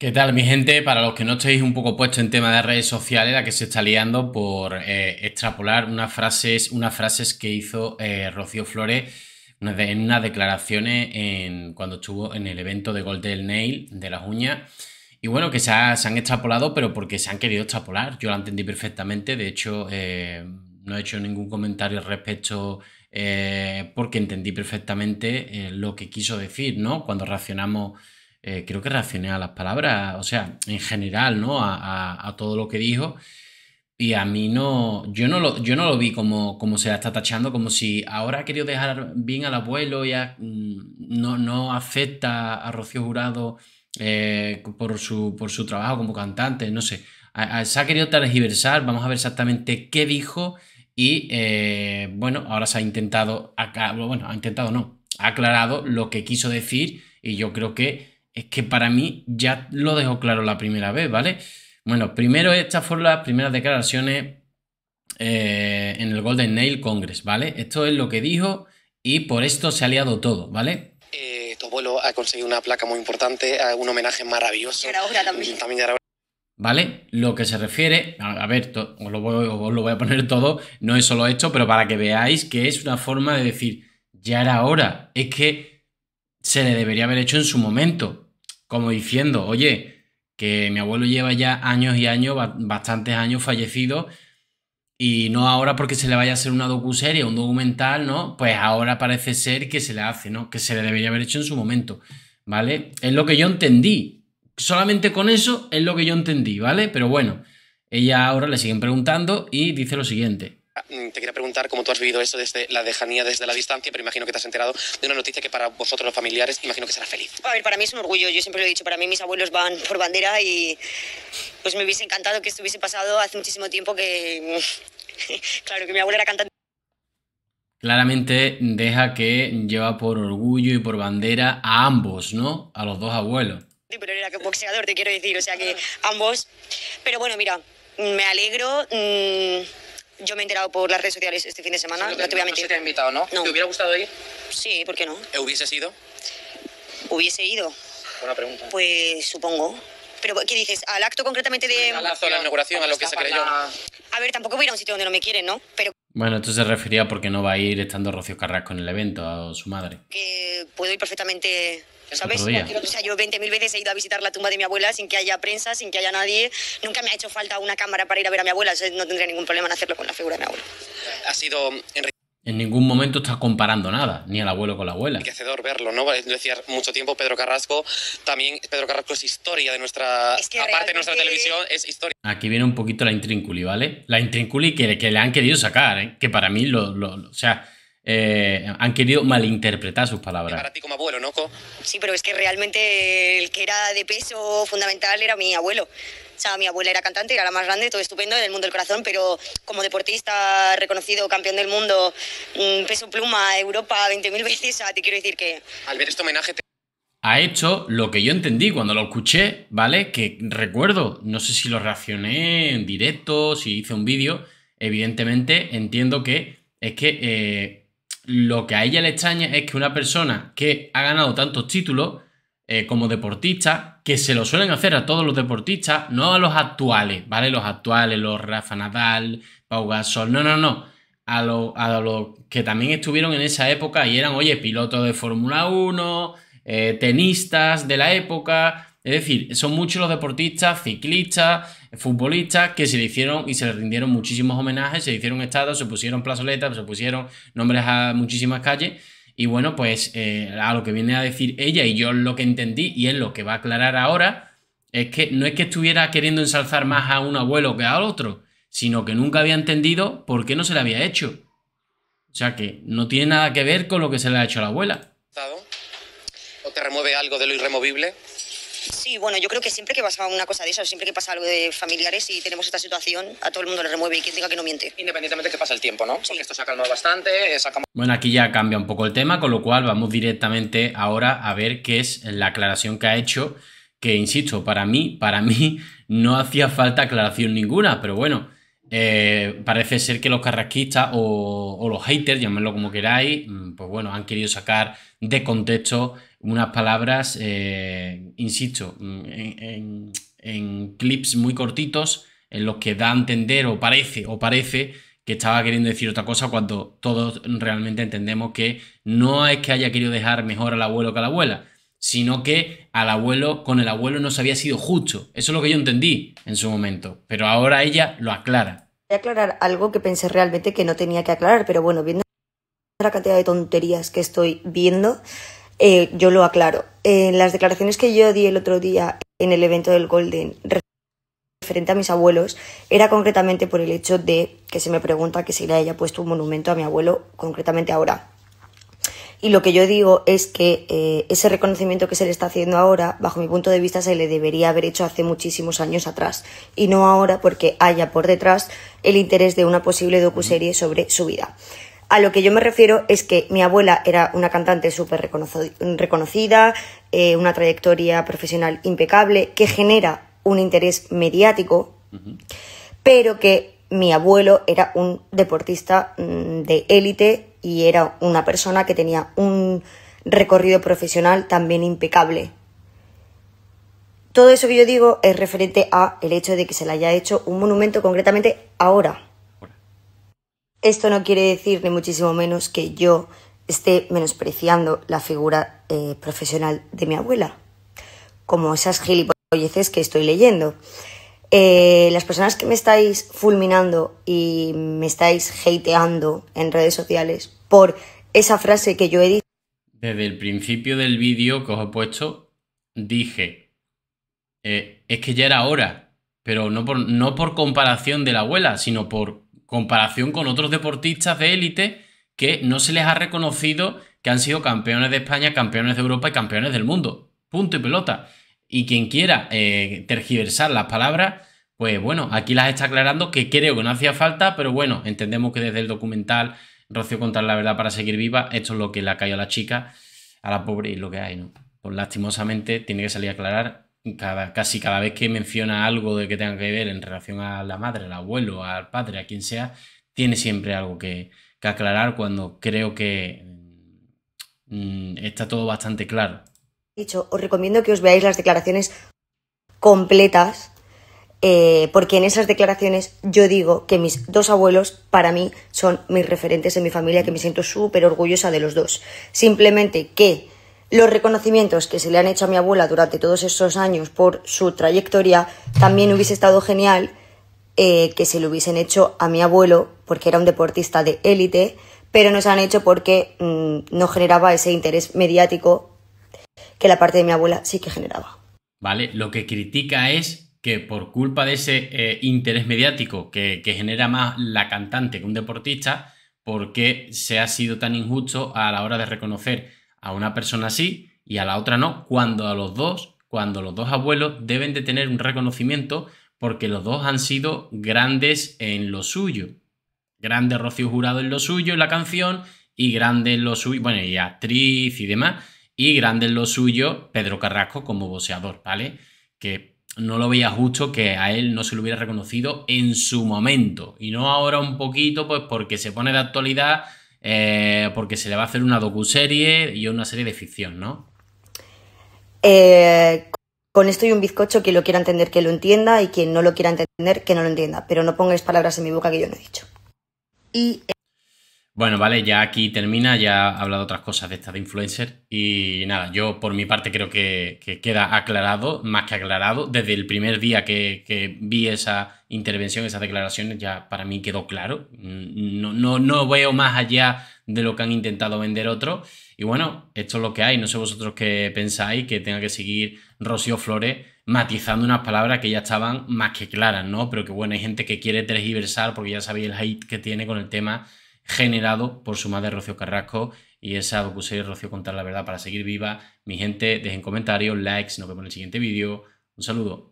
¿Qué tal, mi gente? Para los que no estáis un poco puestos en tema de redes sociales, la que se está liando por eh, extrapolar unas frases, unas frases que hizo eh, Rocío Flores en unas declaraciones en, cuando estuvo en el evento de Gold Nail de las uñas. Y bueno, que se, han extrapolado, pero porque se han querido extrapolar. Yo la entendí perfectamente. De hecho, eh, no he hecho ningún comentario al respecto porque entendí perfectamente lo que quiso decir, ¿no? Cuando reaccionamos eh, creo que reaccioné a las palabras, o sea, en general, ¿no? A, todo lo que dijo. Y a mí no, yo no lo, yo no lo vi como, como se la está tachando, como si ahora ha querido dejar bien al abuelo y mm, no, no afecta a Rocío Jurado eh, por, su, por su trabajo como cantante, no sé. se ha querido transversar, vamos a ver exactamente qué dijo y eh, bueno, ahora se ha intentado, bueno, ha intentado no, ha aclarado lo que quiso decir y yo creo que es que para mí ya lo dejó claro la primera vez, ¿vale? Bueno, primero estas fueron las primeras declaraciones eh, en el Golden Nail Congress, ¿vale? Esto es lo que dijo y por esto se ha liado todo, ¿vale? Eh, tu ha conseguido una placa muy importante, un homenaje maravilloso. ahora también. ¿Vale? Lo que se refiere, a, ver, lo os lo voy a poner todo, no es solo esto, pero para que veáis que es una forma de decir, ya era hora, es que se le debería haber hecho en su momento como diciendo, oye, que mi abuelo lleva ya años y años, bastantes años fallecido, y no ahora porque se le vaya a hacer una docuserie, un documental, ¿no? Pues ahora parece ser que se le hace, ¿no? Que se le debería haber hecho en su momento, ¿vale? Es lo que yo entendí. Solamente con eso es lo que yo entendí, ¿vale? Pero bueno, ella ahora le siguen preguntando y dice lo siguiente. Mm, te quería preguntar cómo tú has vivido eso desde la dejanía, desde la distancia, pero imagino que te has enterado de una noticia que para vosotros los familiares imagino que será feliz. A ver, para mí es un orgullo, yo siempre lo he dicho, para mí mis abuelos van por bandera y pues me hubiese encantado que esto hubiese pasado hace muchísimo tiempo que, claro, que mi abuela era cantante. Claramente deja que lleva por orgullo y por bandera a ambos, ¿no? A los dos abuelos. Sí, pero era que boxeador, te quiero decir, o sea que ambos. Pero bueno, mira, me alegro. Mm, yo me he enterado por las redes sociales este fin de semana, no te voy a mentir. No se te ha invitado, ¿no? No. te hubiera gustado ir? Sí, ¿por qué no? ¿E hubiese ido? ¿Hubiese ido? Buena pregunta. Pues supongo. Pero, ¿qué dices? ¿Al acto concretamente de...? Al acto, a la inauguración, a lo que se creyó. A ver, tampoco voy a ir a un sitio donde no me quieren, ¿no? Pero... Bueno, esto se refería a porque no va a ir estando Rocío Carrasco en el evento, a su madre. Que puedo ir perfectamente ¿sabes? yo 20.000 veces he ido a visitar la tumba de mi abuela sin que haya prensa, sin que haya nadie. Nunca me ha hecho falta una cámara para ir a ver a mi abuela, no tendría ningún problema en hacerlo con la figura de mi abuela. Ha sido en ningún momento estás comparando nada, ni al abuelo con la abuela. Enriquecedor verlo, ¿no? Decía mucho tiempo Pedro Carrasco, también Pedro Carrasco es historia de nuestra... aparte de nuestra televisión, es historia. Aquí viene un poquito la intrínculi, ¿vale? La intrínculi que, que le han querido sacar, ¿eh? que para mí, lo, lo o sea, eh, han querido malinterpretar sus palabras. Para ti como abuelo, ¿no? Sí, pero es que realmente el que era de peso fundamental era mi abuelo. O sea, mi abuela era cantante, era la más grande, todo estupendo en el mundo del corazón, pero como deportista reconocido, campeón del mundo, mm, peso pluma, Europa 20.000 veces, te quiero decir que... Al ver este homenaje... Ha hecho lo que yo entendí cuando lo escuché, ¿vale? Que recuerdo, no sé si lo reaccioné en directo, si hice un vídeo, evidentemente entiendo que es que eh, lo que a ella le extraña es que una persona que ha ganado tantos títulos eh, como deportista, que se lo suelen hacer a todos los deportistas, no a los actuales, ¿vale? Los actuales, los Rafa Nadal, Pau Gasol, no, no, no. A los a que también estuvieron en esa época y eran, oye, pilotos de Fórmula 1, eh, tenistas de la época, es decir, son muchos los deportistas, ciclistas, futbolistas que se le hicieron y se le rindieron muchísimos homenajes, se le hicieron estados, se pusieron plazoletas, se pusieron nombres a muchísimas calles. Y bueno, pues eh, a lo que viene a decir ella y yo lo que entendí y es lo que va a aclarar ahora, es que no es que estuviera queriendo ensalzar más a un abuelo que al otro, sino que nunca había entendido por qué no se le había hecho. O sea que no tiene nada que ver con lo que se le ha hecho a la abuela. ¿O te remueve algo de lo irremovible? Sí, bueno, yo creo que siempre que pasa una cosa de eso, siempre que pasa algo de familiares y tenemos esta situación, a todo el mundo le remueve y quien diga que no miente. Independientemente de que pase el tiempo, ¿no? esto se ha calmado bastante, eh, Bueno, aquí ya cambia un poco el tema, con lo cual vamos directamente ahora a ver qué es la aclaración que ha hecho, que insisto, para mí, para mí no hacía falta aclaración ninguna, pero bueno, eh, parece ser que los carrasquistas o, o los haters, llamadlo como queráis, mm, pues bueno, han querido sacar de contexto unas palabras, eh, insisto, mm, en, en, clips muy cortitos en los que da a entender o parece o parece que estaba queriendo decir otra cosa cuando todos realmente entendemos que no es que haya querido dejar mejor al abuelo que a la abuela, sino que al abuelo con el abuelo no se había sido justo. Eso es lo que yo entendí en su momento, pero ahora ella lo aclara. Voy a aclarar algo que pensé realmente que no tenía que aclarar, pero bueno, viendo la cantidad de tonterías que estoy viendo, eh, yo lo aclaro. En las declaraciones que yo di el otro día en el evento del Golden frente a mis abuelos era concretamente por el hecho de que se me pregunta que si le haya puesto un monumento a mi abuelo concretamente ahora. Y lo que yo digo es que eh, ese reconocimiento que se le está haciendo ahora, bajo mi punto de vista, se le debería haber hecho hace muchísimos años atrás. Y no ahora porque haya por detrás el interés de una posible docuserie sobre su vida. A lo que yo me refiero es que mi abuela era una cantante súper reconocida, eh, una trayectoria profesional impecable, que genera un interés mediático, pero que mi abuelo era un deportista mm, de élite y era una persona que tenía un recorrido profesional también impecable. Todo eso que yo digo es referente a el hecho de que se le haya hecho un monumento concretamente ahora. Esto no quiere decir ni muchísimo menos que yo esté menospreciando la figura eh, profesional de mi abuela, como esas gilipolleces que estoy leyendo. Eh, las personas que me estáis fulminando y me estáis hateando en redes sociales por esa frase que yo he dicho. Desde el principio del vídeo que os he puesto, dije, eh, es que ya era hora, pero no por, no por comparación de la abuela, sino por comparación con otros deportistas de élite que no se les ha reconocido que han sido campeones de España, campeones de Europa y campeones del mundo. Punto y pelota. Y quien quiera eh, tergiversar las palabras, pues bueno, aquí las está aclarando que creo que no hacía falta, pero bueno, entendemos que desde el documental Rocío contar la verdad para seguir viva, esto es lo que le ha caído a la chica, a la pobre y lo que hay, ¿no? Pues lastimosamente tiene que salir a aclarar cada, casi cada vez que menciona algo de que tenga que ver en relación a la madre, al abuelo, al padre, a quien sea, tiene siempre algo que, aclarar cuando creo que mm, está todo bastante claro. Dicho, os recomiendo que os veáis las declaraciones completas, eh, porque en esas declaraciones yo digo que mis dos abuelos para mí son mis referentes en mi familia, que me siento súper orgullosa de los dos. Simplemente que los reconocimientos que se le han hecho a mi abuela durante todos esos años por su trayectoria, también hubiese estado genial eh, que se lo hubiesen hecho a mi abuelo, porque era un deportista de élite, pero no se han hecho porque mm, no generaba ese interés mediático que la parte de mi abuela sí que generaba. Vale, lo que critica es que por culpa de ese eh, interés mediático que, genera más la cantante que un deportista, porque se ha sido tan injusto a la hora de reconocer a una persona sí y a la otra no, cuando a los dos, cuando los dos abuelos deben de tener un reconocimiento porque los dos han sido grandes en lo suyo. Grande Rocío Jurado en lo suyo, en la canción, y grande en lo suyo, bueno, y actriz y demás, y grande en lo suyo Pedro Carrasco como voceador, ¿vale? Que no lo veía justo que a él no se lo hubiera reconocido en su momento, y no ahora un poquito, pues porque se pone de actualidad eh, porque se le va a hacer una docuserie y una serie de ficción, ¿no? Eh, con esto y un bizcocho, quien lo quiera entender que lo entienda y quien no lo quiera entender que no lo entienda, pero no pongáis palabras en mi boca que yo no he dicho. Y bueno, vale, ya aquí termina, ya ha hablado otras cosas de estas de influencer y nada, yo por mi parte creo que, queda aclarado, más que aclarado, desde el primer día que, vi esa intervención, esas declaraciones, ya para mí quedó claro, mm, no, no, no veo más allá de lo que han intentado vender otros y bueno, esto es lo que hay, no sé vosotros qué pensáis que tenga que seguir Rocío Flores matizando unas palabras que ya estaban más que claras, ¿no? Pero que bueno, hay gente que quiere tergiversar porque ya sabéis el hate que tiene con el tema generado por su madre Rocío Carrasco y esa docuserie Rocío Contar la Verdad para seguir viva. Mi gente, dejen comentarios, likes, nos vemos en el siguiente vídeo. Un saludo.